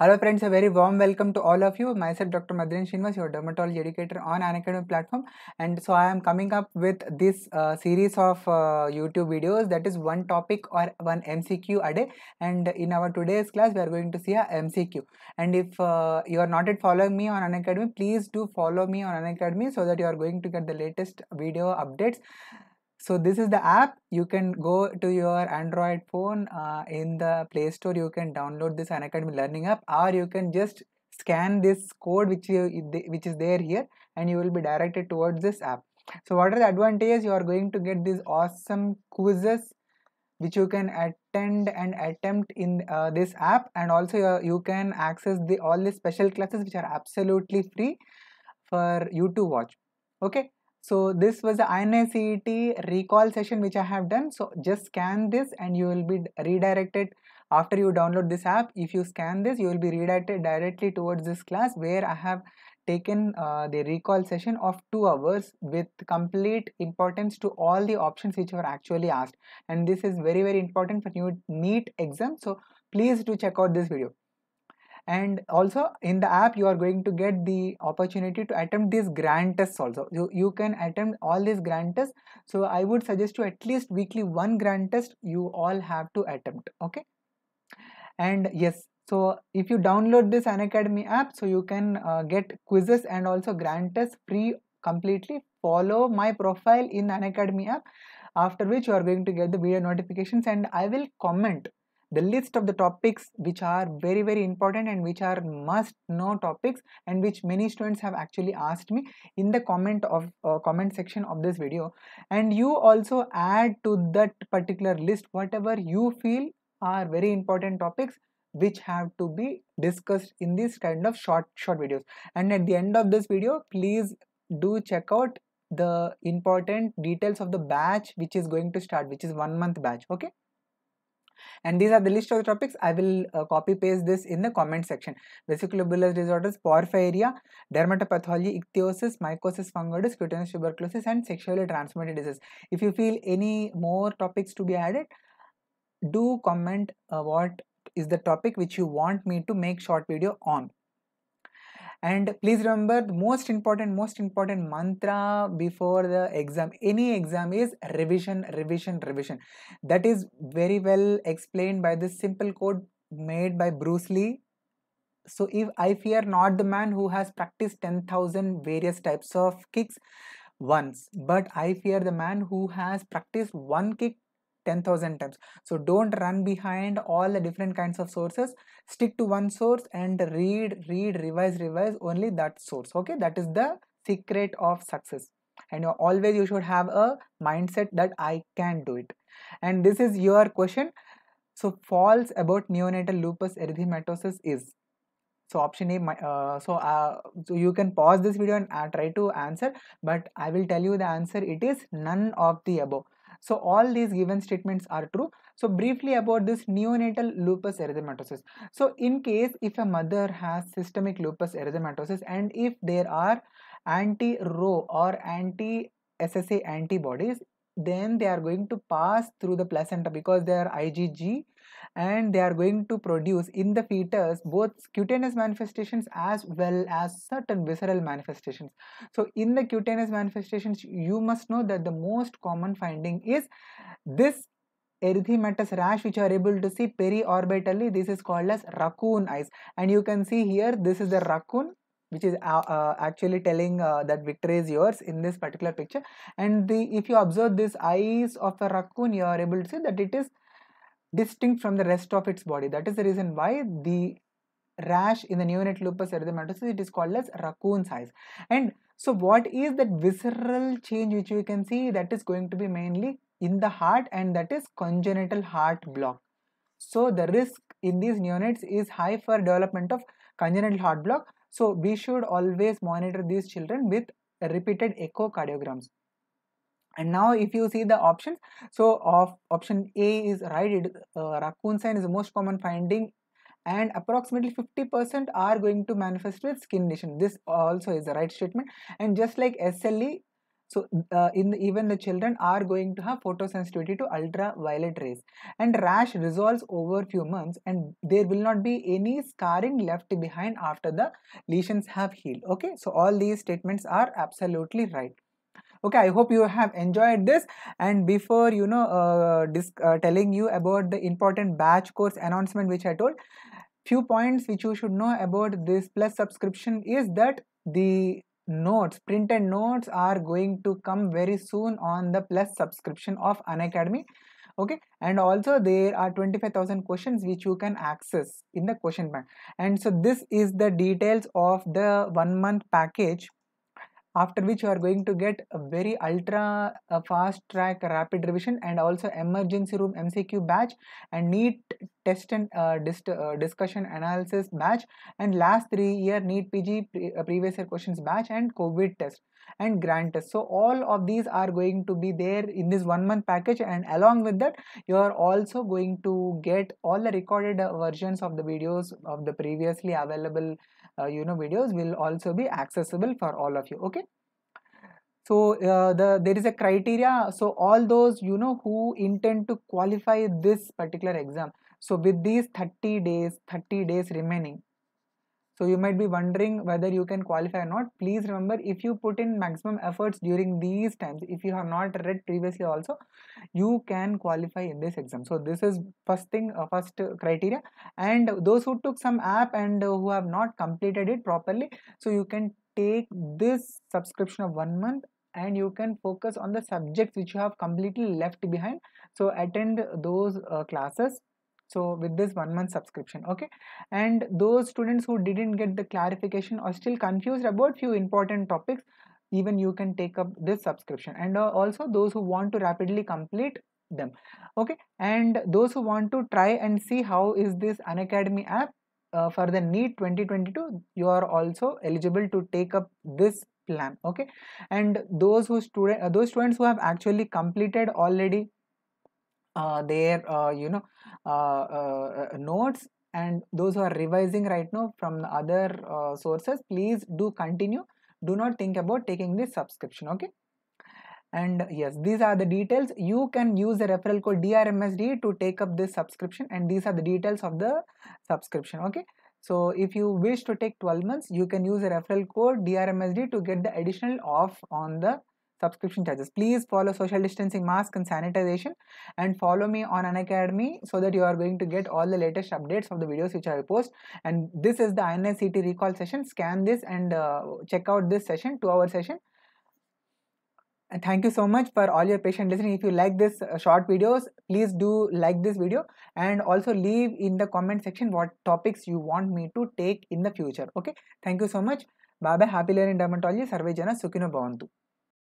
Hello friends, a very warm welcome to all of you. Myself Dr. Madhurin Srinivas, your dermatology educator on Anacademy platform. And so I am coming up with this uh, series of uh, YouTube videos that is one topic or one MCQ a day. And in our today's class, we are going to see a MCQ. And if uh, you are not yet following me on Anacademy, please do follow me on Anacademy so that you are going to get the latest video updates so this is the app you can go to your android phone uh, in the play store you can download this unacademy learning app or you can just scan this code which you which is there here and you will be directed towards this app so what are the advantages you are going to get these awesome quizzes which you can attend and attempt in uh, this app and also uh, you can access the all the special classes which are absolutely free for you to watch okay so this was the INACET recall session which I have done. So just scan this and you will be redirected after you download this app. If you scan this, you will be redirected directly towards this class where I have taken uh, the recall session of two hours with complete importance to all the options which were actually asked and this is very very important for new neat exam so please do check out this video and also in the app you are going to get the opportunity to attempt these grand tests also you, you can attempt all these grand tests so i would suggest you at least weekly one grand test you all have to attempt okay and yes so if you download this Academy app so you can uh, get quizzes and also grand tests free completely follow my profile in Academy app after which you are going to get the video notifications and i will comment the list of the topics which are very very important and which are must know topics and which many students have actually asked me in the comment of uh, comment section of this video and you also add to that particular list whatever you feel are very important topics which have to be discussed in this kind of short short videos and at the end of this video please do check out the important details of the batch which is going to start which is one month batch okay and these are the list of the topics i will uh, copy paste this in the comment section vesiculobulous disorders porphyria dermatopathology ichthyosis mycosis fungoides cutaneous tuberculosis and sexually transmitted disease if you feel any more topics to be added do comment uh, what is the topic which you want me to make short video on and please remember most important most important mantra before the exam any exam is revision revision revision that is very well explained by this simple code made by bruce lee so if i fear not the man who has practiced 10000 various types of kicks once but i fear the man who has practiced one kick 10,000 times. So don't run behind all the different kinds of sources. Stick to one source and read, read, revise, revise only that source. Okay, that is the secret of success. And always you should have a mindset that I can do it. And this is your question. So false about neonatal lupus erythematosus is so option a uh, so uh, so you can pause this video and uh, try to answer but i will tell you the answer it is none of the above so all these given statements are true. So briefly about this neonatal lupus erythematosus. So in case if a mother has systemic lupus erythematosus and if there are anti ro or anti-SSA antibodies, then they are going to pass through the placenta because they are IgG and they are going to produce in the fetus both cutaneous manifestations as well as certain visceral manifestations. So in the cutaneous manifestations, you must know that the most common finding is this erythematous rash which you are able to see periorbitally this is called as raccoon eyes and you can see here this is the raccoon which is uh, uh, actually telling uh, that victory is yours in this particular picture and the if you observe these eyes of a raccoon you are able to see that it is distinct from the rest of its body. That is the reason why the rash in the neonate lupus erythematosus it is called as raccoon size. And so what is that visceral change which we can see that is going to be mainly in the heart and that is congenital heart block. So the risk in these neonates is high for development of congenital heart block. So we should always monitor these children with repeated echocardiograms and now if you see the options so of option a is right it, uh, raccoon sign is the most common finding and approximately 50% are going to manifest with skin lesion this also is the right statement and just like sle so uh, in the, even the children are going to have photosensitivity to ultraviolet rays and rash resolves over few months and there will not be any scarring left behind after the lesions have healed okay so all these statements are absolutely right okay i hope you have enjoyed this and before you know uh, uh, telling you about the important batch course announcement which i told few points which you should know about this plus subscription is that the notes printed notes are going to come very soon on the plus subscription of unacademy okay and also there are 25000 questions which you can access in the question bank and so this is the details of the one month package after which you are going to get a very ultra uh, fast track rapid revision and also emergency room mcq batch and neat test and uh, dis uh, discussion analysis batch and last three year neat pg pre uh, previous year questions batch and covid test and grant test so all of these are going to be there in this one month package and along with that you are also going to get all the recorded uh, versions of the videos of the previously available uh, you know videos will also be accessible for all of you okay so uh, the there is a criteria so all those you know who intend to qualify this particular exam so with these 30 days 30 days remaining so you might be wondering whether you can qualify or not. Please remember if you put in maximum efforts during these times, if you have not read previously also, you can qualify in this exam. So this is first thing, uh, first criteria. And those who took some app and uh, who have not completed it properly, so you can take this subscription of one month and you can focus on the subjects which you have completely left behind. So attend those uh, classes so with this one month subscription okay and those students who didn't get the clarification or still confused about few important topics even you can take up this subscription and uh, also those who want to rapidly complete them okay and those who want to try and see how is this unacademy app uh, for the need 2022 you are also eligible to take up this plan okay and those who student uh, those students who have actually completed already uh, their uh, you know uh, notes and those who are revising right now from other sources please do continue do not think about taking this subscription okay and yes these are the details you can use the referral code drmsd to take up this subscription and these are the details of the subscription okay so if you wish to take 12 months you can use the referral code drmsd to get the additional off on the subscription charges. Please follow social distancing, mask and sanitization and follow me on Unacademy so that you are going to get all the latest updates of the videos which I post. And this is the INSCT recall session. Scan this and uh, check out this session, two hour session. And thank you so much for all your patient listening. If you like this uh, short videos, please do like this video and also leave in the comment section what topics you want me to take in the future. Okay. Thank you so much. Bye bye. Happy learning, dermatology. సర్వే jana sukino bondu.